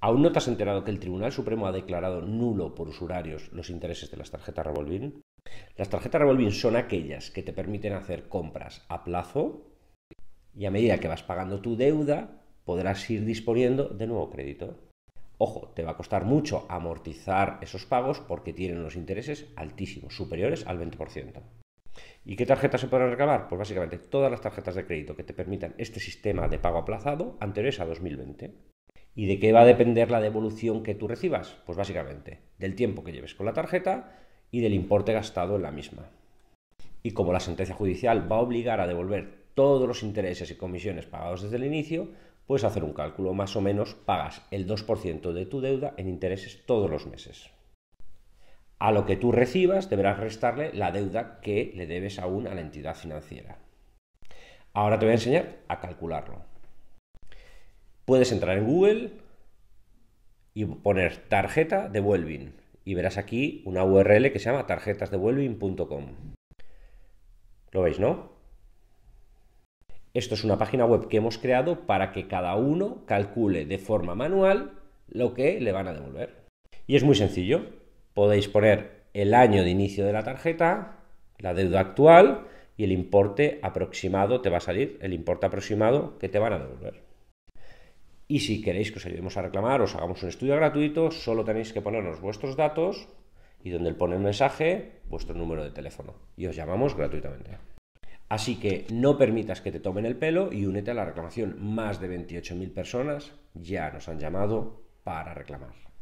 ¿Aún no te has enterado que el Tribunal Supremo ha declarado nulo por usurarios los intereses de las tarjetas revolving? Las tarjetas revolving son aquellas que te permiten hacer compras a plazo y a medida que vas pagando tu deuda podrás ir disponiendo de nuevo crédito. Ojo, te va a costar mucho amortizar esos pagos porque tienen los intereses altísimos, superiores al 20%. ¿Y qué tarjetas se podrán recabar? Pues básicamente todas las tarjetas de crédito que te permitan este sistema de pago aplazado anteriores a 2020. ¿Y de qué va a depender la devolución que tú recibas? Pues básicamente del tiempo que lleves con la tarjeta y del importe gastado en la misma. Y como la sentencia judicial va a obligar a devolver todos los intereses y comisiones pagados desde el inicio, puedes hacer un cálculo. Más o menos pagas el 2% de tu deuda en intereses todos los meses. A lo que tú recibas deberás restarle la deuda que le debes aún a la entidad financiera. Ahora te voy a enseñar a calcularlo. Puedes entrar en Google y poner tarjeta de y verás aquí una URL que se llama tarjetasdevuelving.com. ¿Lo veis, no? Esto es una página web que hemos creado para que cada uno calcule de forma manual lo que le van a devolver. Y es muy sencillo. Podéis poner el año de inicio de la tarjeta, la deuda actual y el importe aproximado, te va a salir el importe aproximado que te van a devolver. Y si queréis que os ayudemos a reclamar, os hagamos un estudio gratuito, solo tenéis que ponernos vuestros datos y donde pone el mensaje, vuestro número de teléfono. Y os llamamos gratuitamente. Así que no permitas que te tomen el pelo y únete a la reclamación. Más de 28.000 personas ya nos han llamado para reclamar.